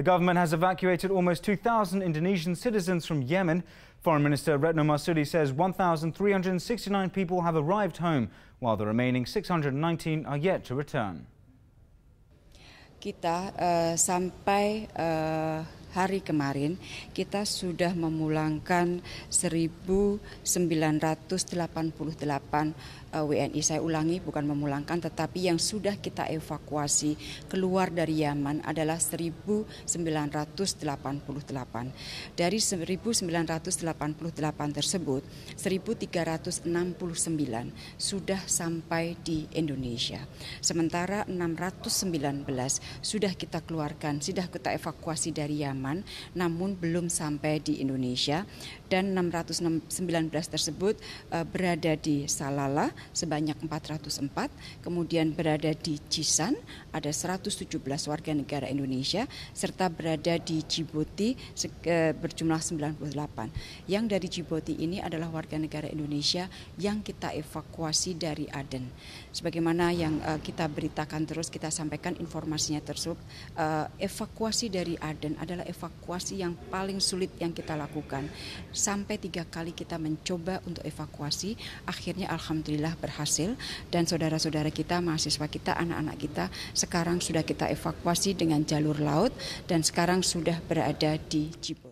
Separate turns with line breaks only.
The government has evacuated almost 2,000 Indonesian citizens from Yemen. Foreign Minister Retno Marsudi says 1,369 people have arrived home, while the remaining 619 are yet to return.
Kita uh, sampai uh... hari kemarin kita sudah memulangkan 1988 eh, WNI. Saya ulangi bukan memulangkan tetapi yang sudah kita evakuasi keluar dari Yaman adalah 1988. Dari 1988 tersebut 1369 sudah sampai di Indonesia. Sementara 619 sudah kita keluarkan, sudah kita evakuasi dari Yaman aman namun belum sampai di Indonesia dan 619 tersebut uh, berada di Salala sebanyak 404, kemudian berada di Cisan ada 117 warga negara Indonesia serta berada di Djibouti eh, berjumlah 98. Yang dari Djibouti ini adalah warga negara Indonesia yang kita evakuasi dari Aden. Sebagaimana yang uh, kita beritakan terus kita sampaikan informasinya tersebut uh, evakuasi dari Aden adalah evakuasi yang paling sulit yang kita lakukan. Sampai tiga kali kita mencoba untuk evakuasi, akhirnya Alhamdulillah berhasil. Dan saudara-saudara kita, mahasiswa kita, anak-anak kita, sekarang sudah kita evakuasi dengan jalur laut dan sekarang sudah berada di Jibo.